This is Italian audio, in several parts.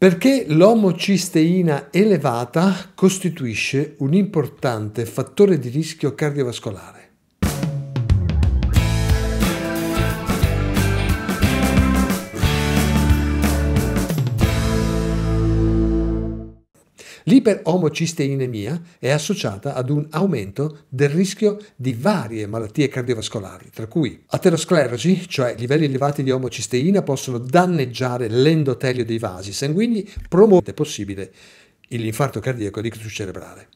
perché l'omocisteina elevata costituisce un importante fattore di rischio cardiovascolare. L'iperomocisteinemia è associata ad un aumento del rischio di varie malattie cardiovascolari, tra cui aterosclerosi, cioè livelli elevati di omocisteina possono danneggiare l'endotelio dei vasi sanguigni, promuovendo possibile l'infarto cardiaco di cruce cerebrale.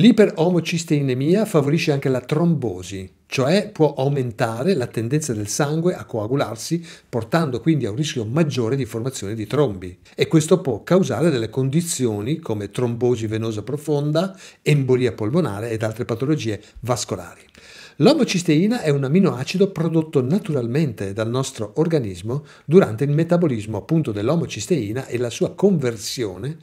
L'iperomocisteinemia favorisce anche la trombosi, cioè può aumentare la tendenza del sangue a coagularsi, portando quindi a un rischio maggiore di formazione di trombi. E questo può causare delle condizioni come trombosi venosa profonda, embolia polmonare ed altre patologie vascolari. L'omocisteina è un aminoacido prodotto naturalmente dal nostro organismo durante il metabolismo appunto dell'omocisteina e la sua conversione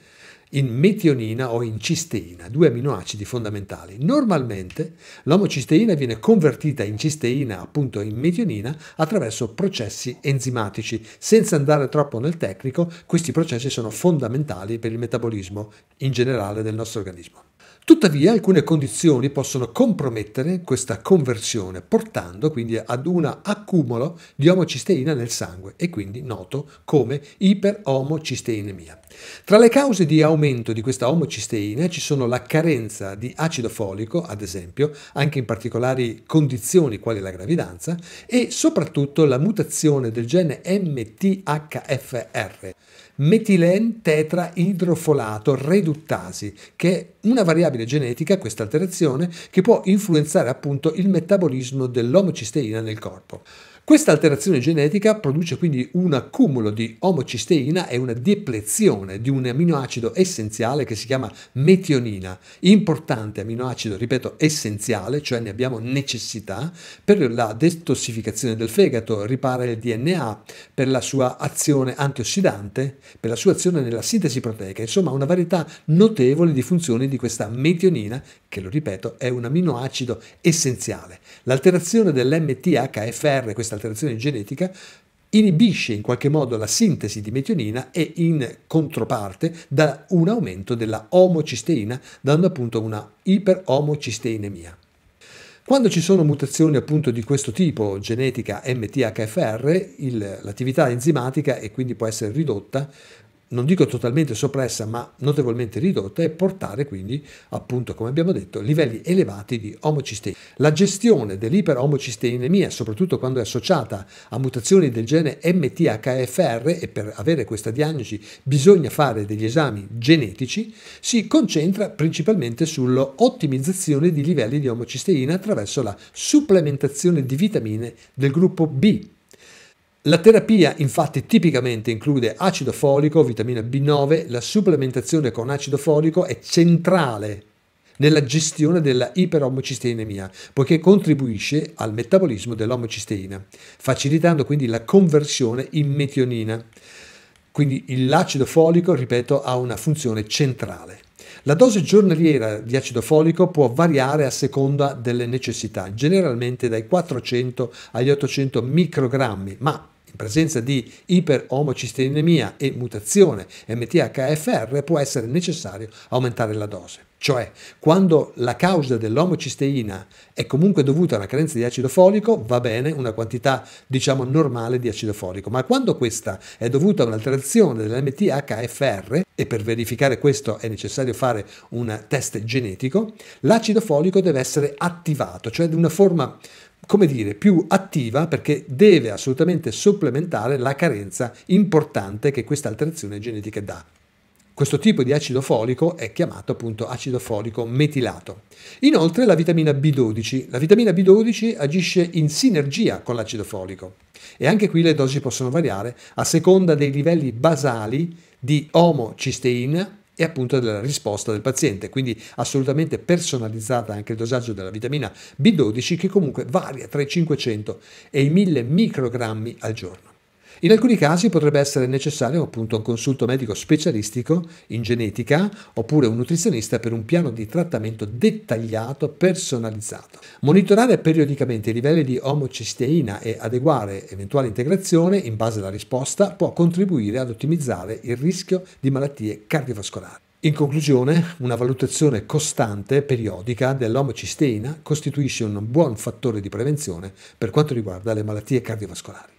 in metionina o in cisteina, due aminoacidi fondamentali. Normalmente l'omocisteina viene convertita in cisteina, appunto in metionina, attraverso processi enzimatici. Senza andare troppo nel tecnico, questi processi sono fondamentali per il metabolismo in generale del nostro organismo. Tuttavia alcune condizioni possono compromettere questa conversione, portando quindi ad un accumulo di omocisteina nel sangue e quindi noto come iperomocisteinemia. Tra le cause di aumento di questa omocisteina ci sono la carenza di acido folico, ad esempio, anche in particolari condizioni quali la gravidanza, e soprattutto la mutazione del gene MTHFR, metilen tetraidrofolato reduttasi, che è una variabile variabile genetica, questa alterazione, che può influenzare appunto il metabolismo dell'omocisteina nel corpo. Questa alterazione genetica produce quindi un accumulo di omocisteina e una deplezione di un aminoacido essenziale che si chiama metionina, importante aminoacido, ripeto, essenziale, cioè ne abbiamo necessità per la detossificazione del fegato, ripara il DNA, per la sua azione antiossidante, per la sua azione nella sintesi proteica, insomma una varietà notevole di funzioni di questa metionina che, lo ripeto, è un aminoacido essenziale. L'alterazione dell'MTHFR, questa alterazione genetica inibisce in qualche modo la sintesi di metionina e in controparte da un aumento della omocisteina, dando appunto una iperomocisteinemia. Quando ci sono mutazioni appunto di questo tipo, genetica MTHFR, l'attività enzimatica e quindi può essere ridotta, non dico totalmente soppressa, ma notevolmente ridotta e portare quindi, appunto, come abbiamo detto, livelli elevati di omocisteina. La gestione dell'iperomocisteinemia, soprattutto quando è associata a mutazioni del gene MTHFR e per avere questa diagnosi bisogna fare degli esami genetici, si concentra principalmente sull'ottimizzazione di livelli di omocisteina attraverso la supplementazione di vitamine del gruppo B la terapia infatti tipicamente include acido folico, vitamina B9, la supplementazione con acido folico è centrale nella gestione della iperomocisteinemia, poiché contribuisce al metabolismo dell'omocisteina, facilitando quindi la conversione in metionina. Quindi l'acido folico, ripeto, ha una funzione centrale. La dose giornaliera di acido folico può variare a seconda delle necessità, generalmente dai 400 agli 800 microgrammi, ma in presenza di iperomocisteinemia e mutazione MTHFR può essere necessario aumentare la dose. Cioè, quando la causa dell'omocisteina è comunque dovuta a una carenza di acido folico, va bene una quantità, diciamo, normale di acido folico, ma quando questa è dovuta a un'alterazione dell'MTHFR, e per verificare questo è necessario fare un test genetico, l'acido folico deve essere attivato, cioè di una forma come dire, più attiva perché deve assolutamente supplementare la carenza importante che questa alterazione genetica dà. Questo tipo di acido folico è chiamato appunto acido folico metilato. Inoltre la vitamina B12. La vitamina B12 agisce in sinergia con l'acido folico e anche qui le dosi possono variare a seconda dei livelli basali di omocisteina e appunto della risposta del paziente, quindi assolutamente personalizzata anche il dosaggio della vitamina B12 che comunque varia tra i 500 e i 1000 microgrammi al giorno. In alcuni casi potrebbe essere necessario appunto un consulto medico specialistico in genetica oppure un nutrizionista per un piano di trattamento dettagliato, personalizzato. Monitorare periodicamente i livelli di omocisteina e adeguare eventuale integrazione in base alla risposta può contribuire ad ottimizzare il rischio di malattie cardiovascolari. In conclusione, una valutazione costante, periodica, dell'omocisteina costituisce un buon fattore di prevenzione per quanto riguarda le malattie cardiovascolari.